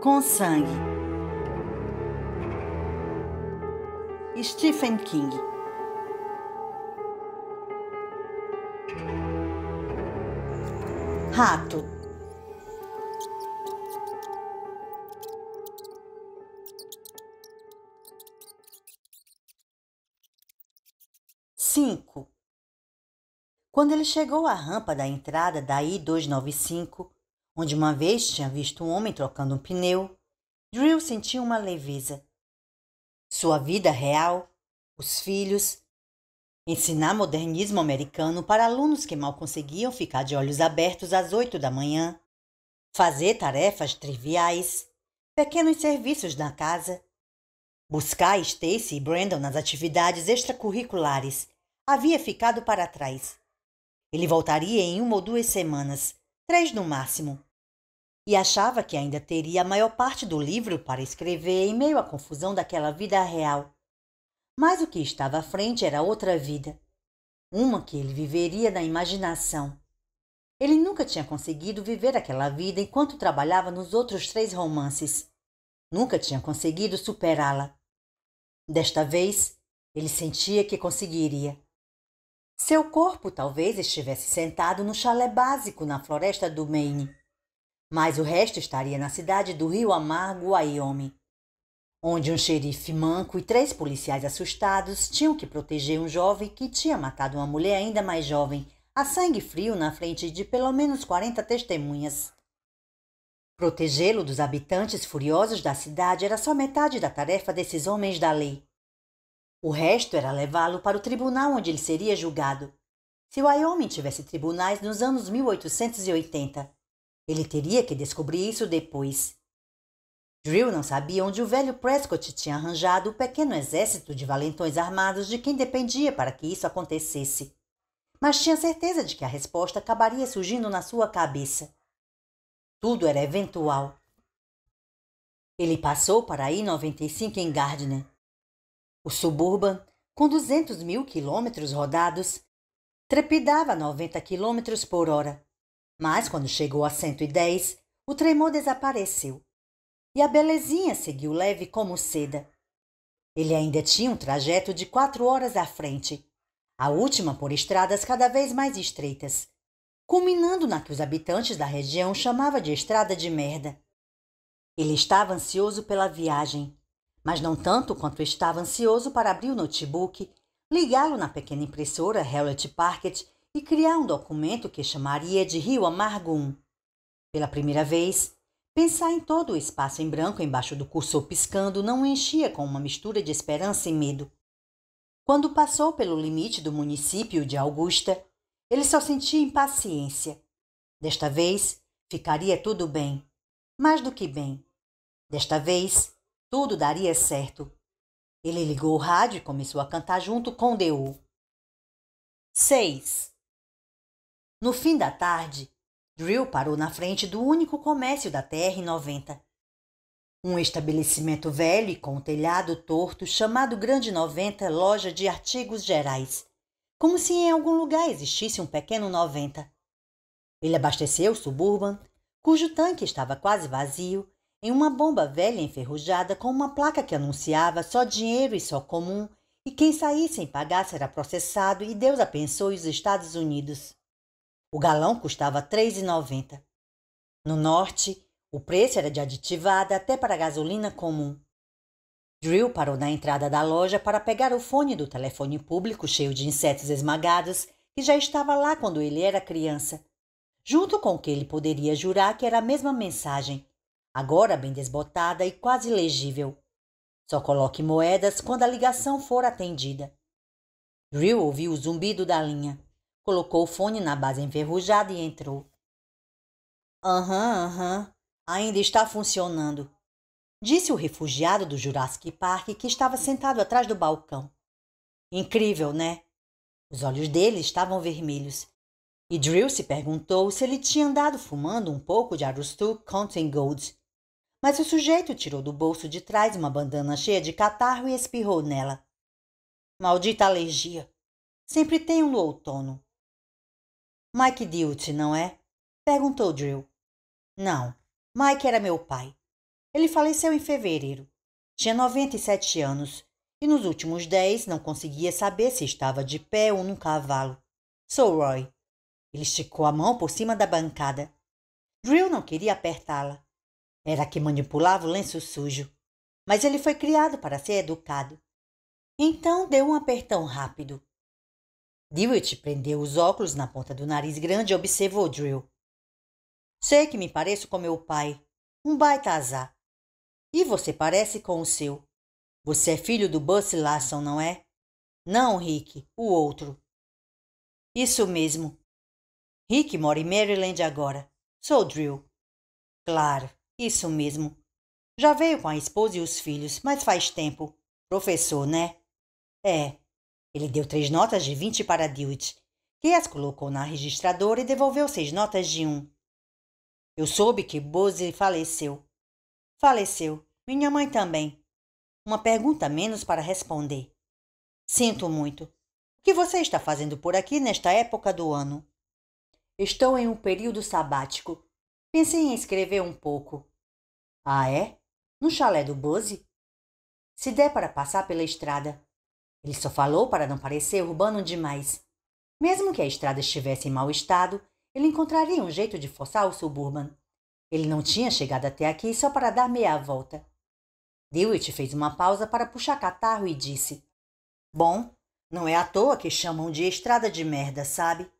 com sangue. Stephen King. Rato. Cinco. Quando ele chegou à rampa da entrada da I-295, onde uma vez tinha visto um homem trocando um pneu, Drew sentiu uma leveza. Sua vida real, os filhos, ensinar modernismo americano para alunos que mal conseguiam ficar de olhos abertos às oito da manhã, fazer tarefas triviais, pequenos serviços na casa, buscar Stacy e Brandon nas atividades extracurriculares, havia ficado para trás. Ele voltaria em uma ou duas semanas, três no máximo, e achava que ainda teria a maior parte do livro para escrever em meio à confusão daquela vida real. Mas o que estava à frente era outra vida, uma que ele viveria na imaginação. Ele nunca tinha conseguido viver aquela vida enquanto trabalhava nos outros três romances. Nunca tinha conseguido superá-la. Desta vez, ele sentia que conseguiria. Seu corpo talvez estivesse sentado no chalé básico na floresta do Maine mas o resto estaria na cidade do Rio Amargo, Wyoming, onde um xerife manco e três policiais assustados tinham que proteger um jovem que tinha matado uma mulher ainda mais jovem, a sangue frio na frente de pelo menos 40 testemunhas. Protegê-lo dos habitantes furiosos da cidade era só metade da tarefa desses homens da lei. O resto era levá-lo para o tribunal onde ele seria julgado. Se Wyoming tivesse tribunais nos anos 1880, ele teria que descobrir isso depois. Drill não sabia onde o velho Prescott tinha arranjado o pequeno exército de valentões armados de quem dependia para que isso acontecesse. Mas tinha certeza de que a resposta acabaria surgindo na sua cabeça. Tudo era eventual. Ele passou para a I-95 em Gardner. O Suburban, com 200 mil quilômetros rodados, trepidava 90 quilômetros por hora. Mas quando chegou a 110, o tremor desapareceu e a belezinha seguiu leve como seda. Ele ainda tinha um trajeto de quatro horas à frente, a última por estradas cada vez mais estreitas, culminando na que os habitantes da região chamava de estrada de merda. Ele estava ansioso pela viagem, mas não tanto quanto estava ansioso para abrir o notebook, ligá-lo na pequena impressora Hewlett Packard e criar um documento que chamaria de Rio Amargo 1. Pela primeira vez, pensar em todo o espaço em branco embaixo do cursor piscando não o enchia com uma mistura de esperança e medo. Quando passou pelo limite do município de Augusta, ele só sentia impaciência. Desta vez, ficaria tudo bem. Mais do que bem. Desta vez, tudo daria certo. Ele ligou o rádio e começou a cantar junto com Deu. 6. No fim da tarde, Drill parou na frente do único comércio da terra 90. Um estabelecimento velho e com um telhado torto chamado Grande 90 é Loja de Artigos Gerais. Como se em algum lugar existisse um pequeno 90. Ele abasteceu o Suburban, cujo tanque estava quase vazio, em uma bomba velha enferrujada com uma placa que anunciava só dinheiro e só comum, e quem saísse sem pagar será processado e Deus abençoe os Estados Unidos. O galão custava R$ 3,90. No norte, o preço era de aditivada até para a gasolina comum. Drill parou na entrada da loja para pegar o fone do telefone público cheio de insetos esmagados que já estava lá quando ele era criança, junto com o que ele poderia jurar que era a mesma mensagem, agora bem desbotada e quase legível. Só coloque moedas quando a ligação for atendida. Drill ouviu o zumbido da linha colocou o fone na base enferrujada e entrou. Aham, aham, ainda está funcionando, disse o refugiado do Jurassic Park que estava sentado atrás do balcão. Incrível, né? Os olhos dele estavam vermelhos. E Drill se perguntou se ele tinha andado fumando um pouco de Arustu Counting Gold. Mas o sujeito tirou do bolso de trás uma bandana cheia de catarro e espirrou nela. Maldita alergia. Sempre tenho no outono. Mike Dilty, não é? Perguntou Drill. Não, Mike era meu pai. Ele faleceu em fevereiro. Tinha 97 anos e nos últimos 10 não conseguia saber se estava de pé ou num cavalo. Sou Roy. Ele esticou a mão por cima da bancada. Drill não queria apertá-la. Era que manipulava o lenço sujo. Mas ele foi criado para ser educado. Então deu um apertão rápido. Dewitt prendeu os óculos na ponta do nariz grande e observou Drill. Sei que me pareço com meu pai, um baita azar. E você parece com o seu. Você é filho do Bus Larson, não é? Não, Rick, o outro. Isso mesmo. Rick mora em Maryland agora. Sou Drill. Claro, isso mesmo. Já veio com a esposa e os filhos, mas faz tempo. Professor, né? É, ele deu três notas de vinte para Dewitt, que as colocou na registradora e devolveu seis notas de um. Eu soube que Bose faleceu. Faleceu. Minha mãe também. Uma pergunta menos para responder. Sinto muito. O que você está fazendo por aqui nesta época do ano? Estou em um período sabático. Pensei em escrever um pouco. Ah, é? No chalé do Bose? Se der para passar pela estrada, ele só falou para não parecer urbano demais. Mesmo que a estrada estivesse em mau estado, ele encontraria um jeito de forçar o suburban. Ele não tinha chegado até aqui só para dar meia volta. Dewitt fez uma pausa para puxar catarro e disse: Bom, não é à toa que chamam de estrada de merda, sabe?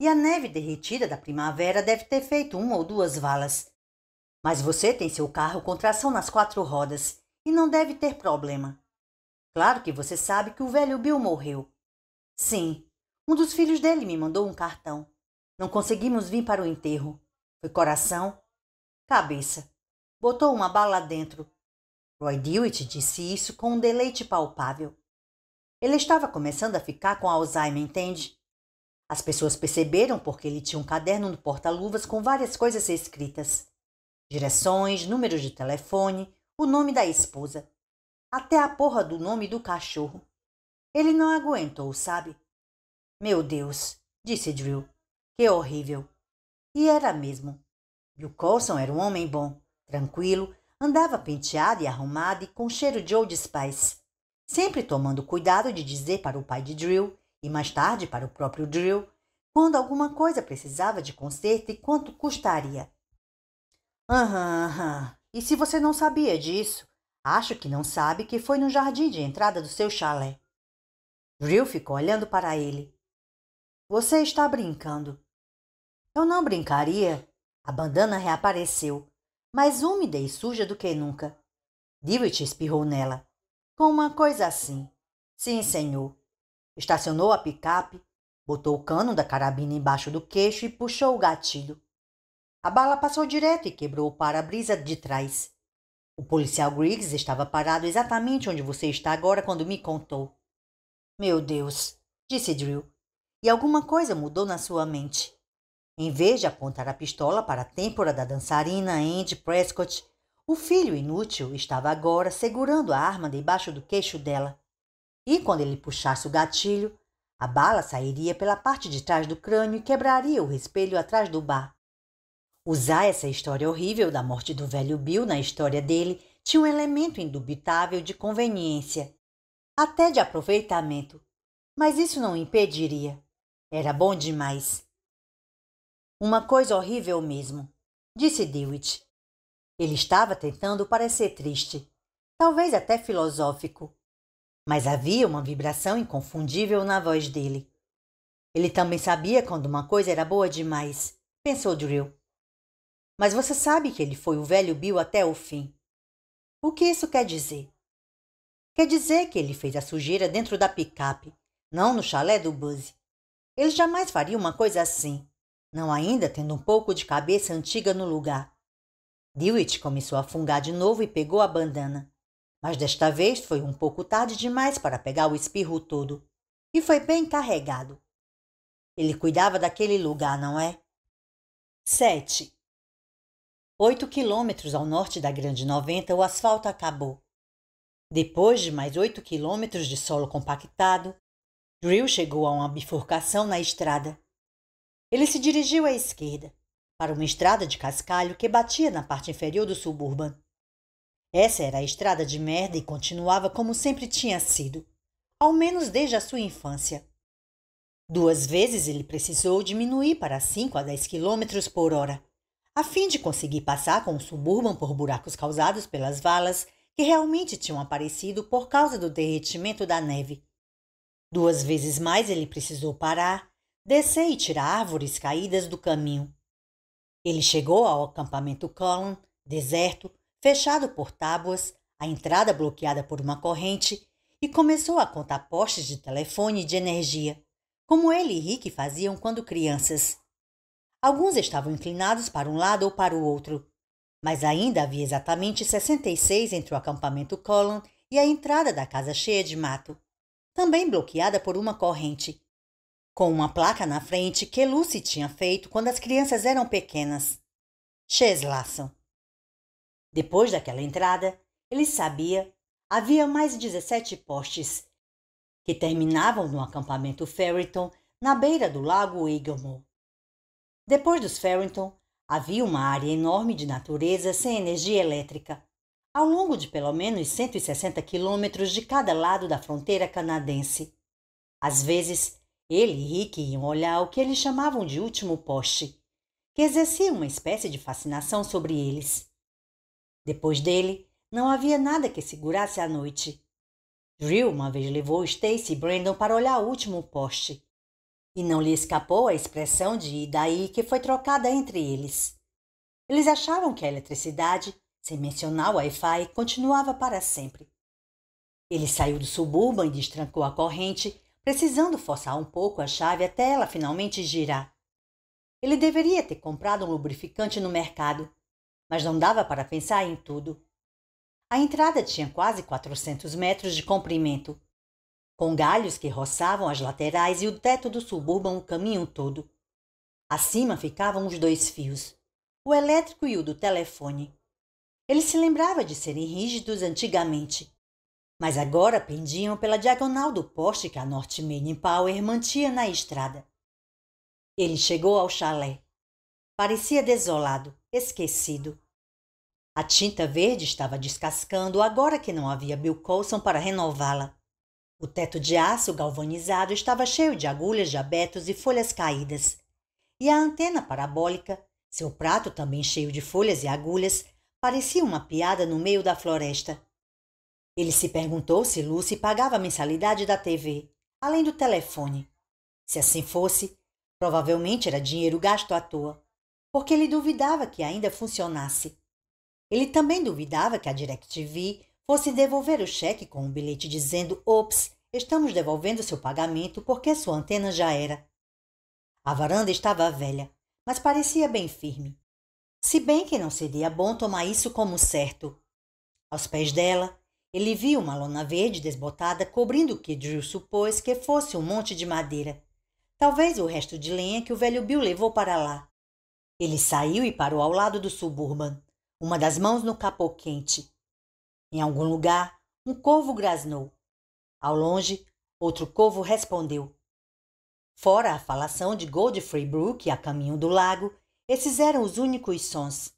E a neve derretida da primavera deve ter feito uma ou duas valas. Mas você tem seu carro com tração nas quatro rodas e não deve ter problema. Claro que você sabe que o velho Bill morreu. Sim, um dos filhos dele me mandou um cartão. Não conseguimos vir para o enterro. Foi coração, cabeça. Botou uma bala dentro. Roy Dewitt disse isso com um deleite palpável. Ele estava começando a ficar com Alzheimer, entende? As pessoas perceberam porque ele tinha um caderno no porta-luvas com várias coisas escritas: direções, números de telefone, o nome da esposa. Até a porra do nome do cachorro. Ele não aguentou, sabe? Meu Deus, disse Drill. Que horrível. E era mesmo. E o Colson era um homem bom, tranquilo, andava penteado e arrumado e com cheiro de old spice, sempre tomando cuidado de dizer para o pai de Drill e mais tarde para o próprio Drill quando alguma coisa precisava de conserto e quanto custaria. Aham, aham. E se você não sabia disso? Acho que não sabe que foi no jardim de entrada do seu chalé. Drew ficou olhando para ele. Você está brincando. Eu não brincaria. A bandana reapareceu, mais úmida e suja do que nunca. Dewitt espirrou nela. Com uma coisa assim. Sim, senhor. Estacionou a picape, botou o cano da carabina embaixo do queixo e puxou o gatilho. A bala passou direto e quebrou o para-brisa de trás. O policial Griggs estava parado exatamente onde você está agora quando me contou. Meu Deus, disse Drill, e alguma coisa mudou na sua mente. Em vez de apontar a pistola para a têmpora da dançarina Andy Prescott, o filho inútil estava agora segurando a arma debaixo do queixo dela. E quando ele puxasse o gatilho, a bala sairia pela parte de trás do crânio e quebraria o espelho atrás do bar. Usar essa história horrível da morte do velho Bill na história dele tinha um elemento indubitável de conveniência, até de aproveitamento, mas isso não impediria. Era bom demais. Uma coisa horrível mesmo, disse Dewitt. Ele estava tentando parecer triste, talvez até filosófico, mas havia uma vibração inconfundível na voz dele. Ele também sabia quando uma coisa era boa demais, pensou Drill. Mas você sabe que ele foi o velho Bill até o fim. O que isso quer dizer? Quer dizer que ele fez a sujeira dentro da picape, não no chalé do Buzz. Ele jamais faria uma coisa assim, não ainda tendo um pouco de cabeça antiga no lugar. Dewitt começou a fungar de novo e pegou a bandana. Mas desta vez foi um pouco tarde demais para pegar o espirro todo, e foi bem carregado. Ele cuidava daquele lugar, não é? 7. Oito quilômetros ao norte da Grande 90, o asfalto acabou. Depois de mais oito quilômetros de solo compactado, Drill chegou a uma bifurcação na estrada. Ele se dirigiu à esquerda, para uma estrada de cascalho que batia na parte inferior do suburban. Essa era a estrada de merda e continuava como sempre tinha sido, ao menos desde a sua infância. Duas vezes ele precisou diminuir para 5 a 10 quilômetros por hora a fim de conseguir passar com o Suburban por buracos causados pelas valas que realmente tinham aparecido por causa do derretimento da neve. Duas vezes mais ele precisou parar, descer e tirar árvores caídas do caminho. Ele chegou ao acampamento Cullen, deserto, fechado por tábuas, a entrada bloqueada por uma corrente, e começou a contar postes de telefone e de energia, como ele e Rick faziam quando crianças. Alguns estavam inclinados para um lado ou para o outro, mas ainda havia exatamente 66 entre o acampamento Colon e a entrada da casa cheia de mato, também bloqueada por uma corrente, com uma placa na frente que Lucy tinha feito quando as crianças eram pequenas. Cheslason. Depois daquela entrada, ele sabia, havia mais 17 postes que terminavam no acampamento Ferriton, na beira do lago Eaglemore. Depois dos Farrington, havia uma área enorme de natureza sem energia elétrica, ao longo de pelo menos 160 quilômetros de cada lado da fronteira canadense. Às vezes, ele e Rick iam olhar o que eles chamavam de último poste, que exercia uma espécie de fascinação sobre eles. Depois dele, não havia nada que segurasse a noite. Drew uma vez levou Stacy e Brandon para olhar o último poste, e não lhe escapou a expressão de e daí que foi trocada entre eles. Eles acharam que a eletricidade, sem mencionar o Wi-Fi, continuava para sempre. Ele saiu do subúrbio e destrancou a corrente, precisando forçar um pouco a chave até ela finalmente girar. Ele deveria ter comprado um lubrificante no mercado, mas não dava para pensar em tudo. A entrada tinha quase 400 metros de comprimento com galhos que roçavam as laterais e o teto do subúrbio o caminho todo. Acima ficavam os dois fios, o elétrico e o do telefone. Ele se lembrava de serem rígidos antigamente, mas agora pendiam pela diagonal do poste que a North Main Power mantinha na estrada. Ele chegou ao chalé. Parecia desolado, esquecido. A tinta verde estava descascando agora que não havia Bill Coulson para renová-la. O teto de aço galvanizado estava cheio de agulhas de abetos e folhas caídas. E a antena parabólica, seu prato também cheio de folhas e agulhas, parecia uma piada no meio da floresta. Ele se perguntou se Lucy pagava a mensalidade da TV, além do telefone. Se assim fosse, provavelmente era dinheiro gasto à toa, porque ele duvidava que ainda funcionasse. Ele também duvidava que a DirecTV fosse devolver o cheque com um bilhete dizendo: Ops, estamos devolvendo seu pagamento porque sua antena já era. A varanda estava velha, mas parecia bem firme. Se bem que não seria bom tomar isso como certo. Aos pés dela, ele viu uma lona verde desbotada cobrindo o que Drew supôs que fosse um monte de madeira. Talvez o resto de lenha que o velho Bill levou para lá. Ele saiu e parou ao lado do Suburban, uma das mãos no capô quente, em algum lugar, um corvo grasnou. Ao longe, outro corvo respondeu. Fora a falação de Godfrey Brook a caminho do lago, esses eram os únicos sons.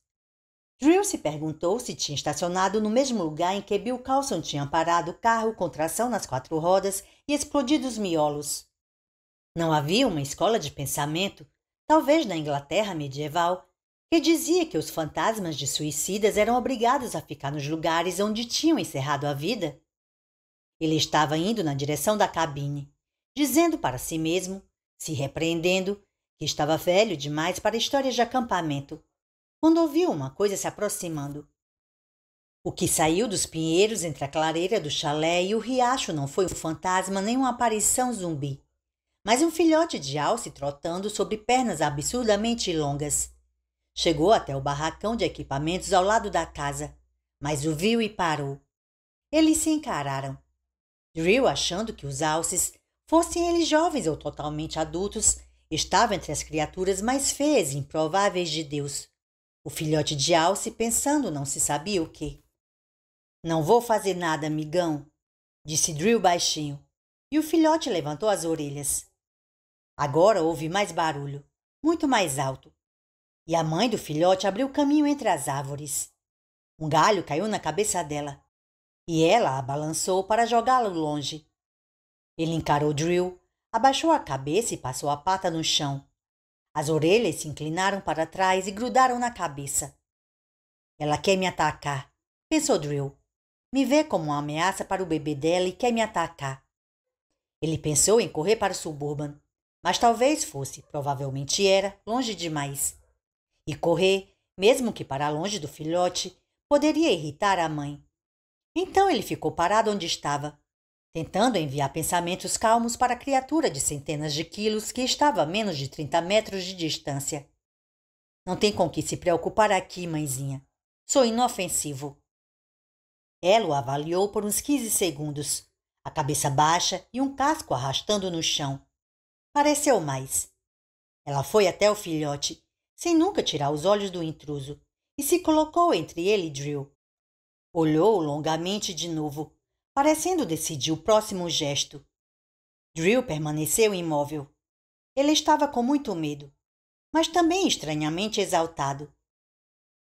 Drill se perguntou se tinha estacionado no mesmo lugar em que Bill Carlson tinha parado o carro com tração nas quatro rodas e explodido os miolos. Não havia uma escola de pensamento, talvez na Inglaterra medieval, que dizia que os fantasmas de suicidas eram obrigados a ficar nos lugares onde tinham encerrado a vida. Ele estava indo na direção da cabine, dizendo para si mesmo, se repreendendo, que estava velho demais para histórias de acampamento, quando ouviu uma coisa se aproximando. O que saiu dos pinheiros entre a clareira do chalé e o riacho não foi um fantasma nem uma aparição zumbi, mas um filhote de alce trotando sobre pernas absurdamente longas, Chegou até o barracão de equipamentos ao lado da casa, mas o viu e parou. Eles se encararam. Drew, achando que os alces, fossem eles jovens ou totalmente adultos, estava entre as criaturas mais feias e improváveis de Deus. O filhote de alce pensando não se sabia o que. Não vou fazer nada, amigão, disse Drew baixinho, e o filhote levantou as orelhas. Agora houve mais barulho, muito mais alto, e a mãe do filhote abriu caminho entre as árvores. Um galho caiu na cabeça dela e ela a balançou para jogá-lo longe. Ele encarou Drill, abaixou a cabeça e passou a pata no chão. As orelhas se inclinaram para trás e grudaram na cabeça. Ela quer me atacar, pensou Drill. Me vê como uma ameaça para o bebê dela e quer me atacar. Ele pensou em correr para o suburban, mas talvez fosse, provavelmente era, longe demais. E correr, mesmo que para longe do filhote, poderia irritar a mãe. Então ele ficou parado onde estava, tentando enviar pensamentos calmos para a criatura de centenas de quilos que estava a menos de 30 metros de distância. Não tem com que se preocupar aqui, mãezinha. Sou inofensivo. Ela o avaliou por uns 15 segundos, a cabeça baixa e um casco arrastando no chão. Pareceu mais. Ela foi até o filhote sem nunca tirar os olhos do intruso, e se colocou entre ele e Drill. Olhou longamente de novo, parecendo decidir o próximo gesto. Drill permaneceu imóvel. Ele estava com muito medo, mas também estranhamente exaltado.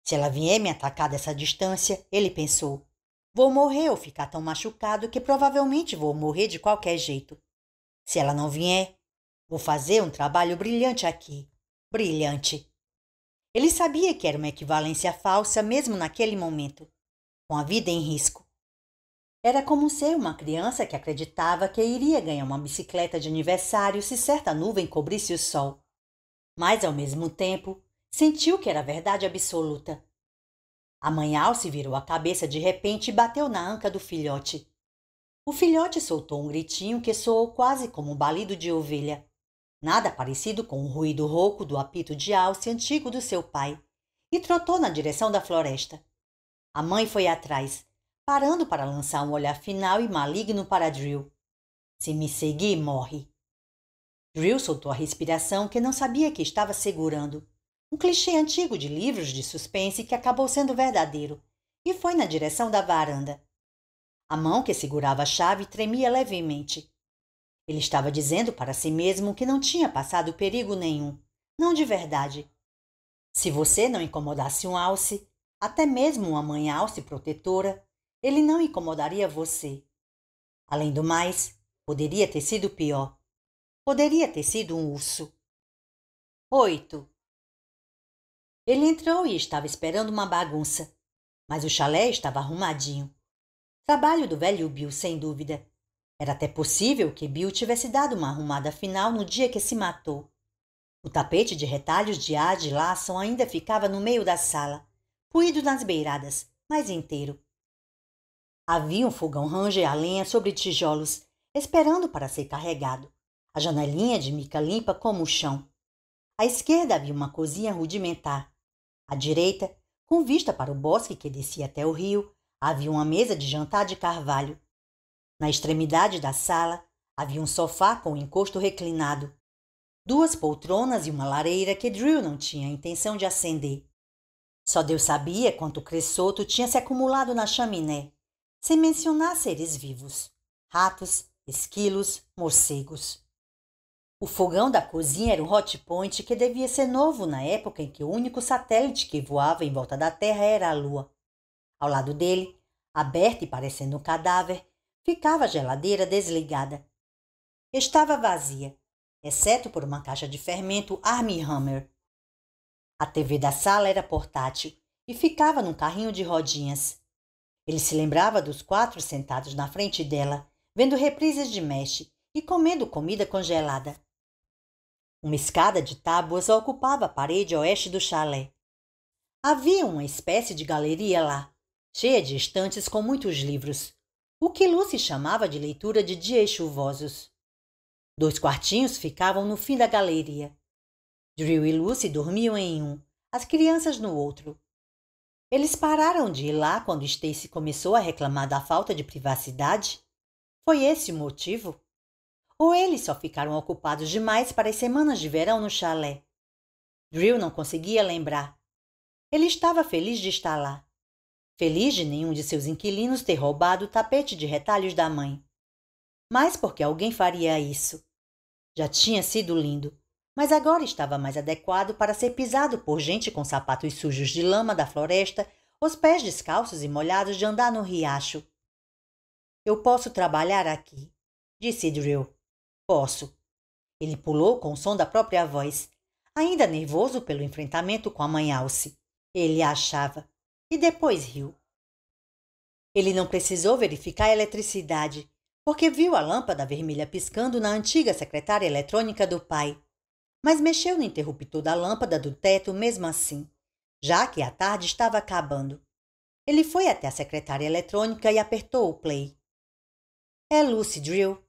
Se ela vier me atacar dessa distância, ele pensou, vou morrer ou ficar tão machucado que provavelmente vou morrer de qualquer jeito. Se ela não vier, vou fazer um trabalho brilhante aqui. Brilhante. Ele sabia que era uma equivalência falsa mesmo naquele momento, com a vida em risco. Era como ser uma criança que acreditava que iria ganhar uma bicicleta de aniversário se certa nuvem cobrisse o sol. Mas, ao mesmo tempo, sentiu que era verdade absoluta. Amanhal se virou a cabeça de repente e bateu na anca do filhote. O filhote soltou um gritinho que soou quase como um balido de ovelha nada parecido com o ruído rouco do apito de alce antigo do seu pai, e trotou na direção da floresta. A mãe foi atrás, parando para lançar um olhar final e maligno para Drill. Se me seguir, morre. Drill soltou a respiração que não sabia que estava segurando. Um clichê antigo de livros de suspense que acabou sendo verdadeiro, e foi na direção da varanda. A mão que segurava a chave tremia levemente. Ele estava dizendo para si mesmo que não tinha passado perigo nenhum, não de verdade. Se você não incomodasse um alce, até mesmo uma mãe alce protetora, ele não incomodaria você. Além do mais, poderia ter sido pior. Poderia ter sido um urso. 8. Ele entrou e estava esperando uma bagunça, mas o chalé estava arrumadinho. Trabalho do velho Bill, sem dúvida, era até possível que Bill tivesse dado uma arrumada final no dia que se matou. O tapete de retalhos de ar de Laçam ainda ficava no meio da sala, puído nas beiradas, mas inteiro. Havia um fogão ranger a lenha sobre tijolos, esperando para ser carregado. A janelinha de mica limpa como o chão. À esquerda havia uma cozinha rudimentar. À direita, com vista para o bosque que descia até o rio, havia uma mesa de jantar de carvalho. Na extremidade da sala havia um sofá com um encosto reclinado, duas poltronas e uma lareira que Drew não tinha intenção de acender. Só Deus sabia quanto cressoto tinha se acumulado na chaminé, sem mencionar seres vivos, ratos, esquilos, morcegos. O fogão da cozinha era um hot point que devia ser novo na época em que o único satélite que voava em volta da Terra era a Lua. Ao lado dele, aberto e parecendo um cadáver, Ficava a geladeira desligada. Estava vazia, exceto por uma caixa de fermento Army Hammer. A TV da sala era portátil e ficava num carrinho de rodinhas. Ele se lembrava dos quatro sentados na frente dela, vendo reprises de mesh e comendo comida congelada. Uma escada de tábuas ocupava a parede oeste do chalé. Havia uma espécie de galeria lá, cheia de estantes com muitos livros, o que Lucy chamava de leitura de dias chuvosos. Dois quartinhos ficavam no fim da galeria. Drew e Lucy dormiam em um, as crianças no outro. Eles pararam de ir lá quando Stacy começou a reclamar da falta de privacidade? Foi esse o motivo? Ou eles só ficaram ocupados demais para as semanas de verão no chalé? Drew não conseguia lembrar. Ele estava feliz de estar lá feliz de nenhum de seus inquilinos ter roubado o tapete de retalhos da mãe. Mas porque alguém faria isso? Já tinha sido lindo, mas agora estava mais adequado para ser pisado por gente com sapatos sujos de lama da floresta, os pés descalços e molhados de andar no riacho. Eu posso trabalhar aqui, disse Drill. Posso. Ele pulou com o som da própria voz, ainda nervoso pelo enfrentamento com a mãe Alce. Ele achava e depois riu. Ele não precisou verificar a eletricidade, porque viu a lâmpada vermelha piscando na antiga secretária eletrônica do pai, mas mexeu no interruptor da lâmpada do teto mesmo assim, já que a tarde estava acabando. Ele foi até a secretária eletrônica e apertou o play. É Lucy Drill.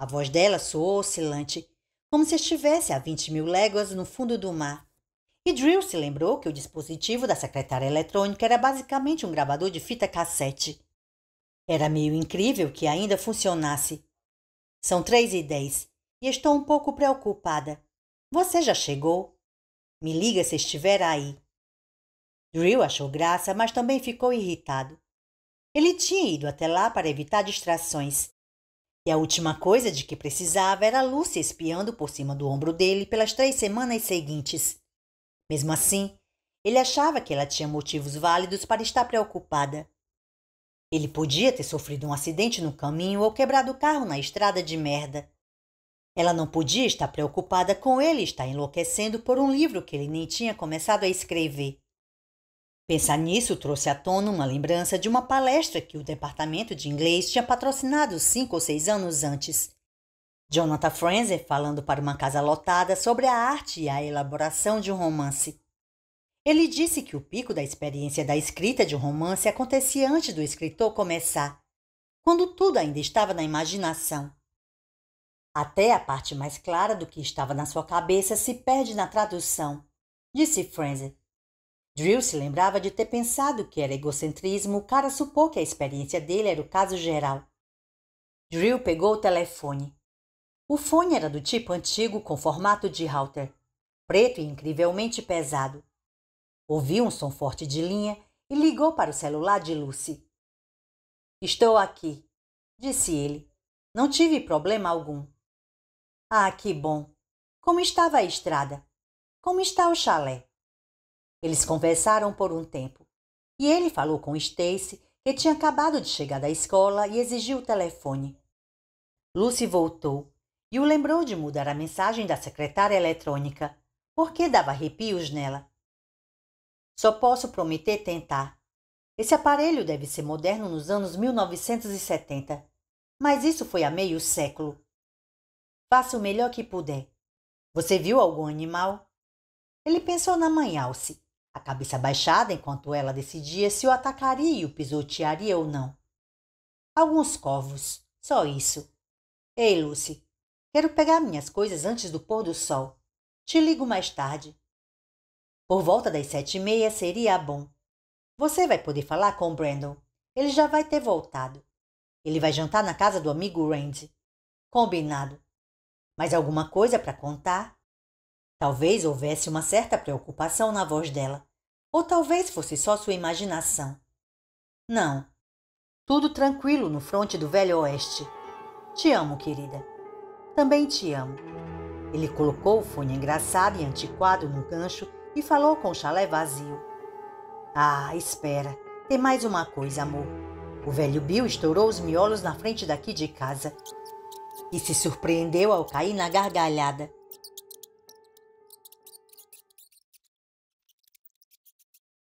A voz dela soou oscilante, como se estivesse a 20 mil léguas no fundo do mar. E Drill se lembrou que o dispositivo da secretária eletrônica era basicamente um gravador de fita cassete. Era meio incrível que ainda funcionasse. São três e dez e estou um pouco preocupada. Você já chegou? Me liga se estiver aí. Drill achou graça, mas também ficou irritado. Ele tinha ido até lá para evitar distrações. E a última coisa de que precisava era Lucy espiando por cima do ombro dele pelas três semanas seguintes. Mesmo assim, ele achava que ela tinha motivos válidos para estar preocupada. Ele podia ter sofrido um acidente no caminho ou quebrado o carro na estrada de merda. Ela não podia estar preocupada com ele estar enlouquecendo por um livro que ele nem tinha começado a escrever. Pensar nisso trouxe à tona uma lembrança de uma palestra que o departamento de inglês tinha patrocinado cinco ou seis anos antes. Jonathan Franzer falando para uma casa lotada sobre a arte e a elaboração de um romance. Ele disse que o pico da experiência da escrita de um romance acontecia antes do escritor começar, quando tudo ainda estava na imaginação. Até a parte mais clara do que estava na sua cabeça se perde na tradução, disse Franzer. Drill se lembrava de ter pensado que era egocentrismo o cara supor que a experiência dele era o caso geral. Drill pegou o telefone. O fone era do tipo antigo com formato de halter, preto e incrivelmente pesado. Ouviu um som forte de linha e ligou para o celular de Lucy. Estou aqui, disse ele. Não tive problema algum. Ah, que bom! Como estava a estrada? Como está o chalé? Eles conversaram por um tempo e ele falou com Stacy, que tinha acabado de chegar da escola e exigiu o telefone. Lucy voltou e o lembrou de mudar a mensagem da secretária eletrônica, porque dava arrepios nela. Só posso prometer tentar. Esse aparelho deve ser moderno nos anos 1970, mas isso foi há meio século. Faça o melhor que puder. Você viu algum animal? Ele pensou na mãe Alce, a cabeça baixada enquanto ela decidia se o atacaria e o pisotearia ou não. Alguns corvos, só isso. Ei, Lucy, Quero pegar minhas coisas antes do pôr do sol. Te ligo mais tarde. Por volta das sete e meia seria bom. Você vai poder falar com Brandon. Ele já vai ter voltado. Ele vai jantar na casa do amigo Randy. Combinado. Mais alguma coisa para contar? Talvez houvesse uma certa preocupação na voz dela, ou talvez fosse só sua imaginação. Não. Tudo tranquilo no fronte do Velho Oeste. Te amo, querida. Também te amo. Ele colocou o fone engraçado e antiquado num gancho e falou com o chalé vazio. Ah, espera. Tem mais uma coisa, amor. O velho Bill estourou os miolos na frente daqui de casa e se surpreendeu ao cair na gargalhada.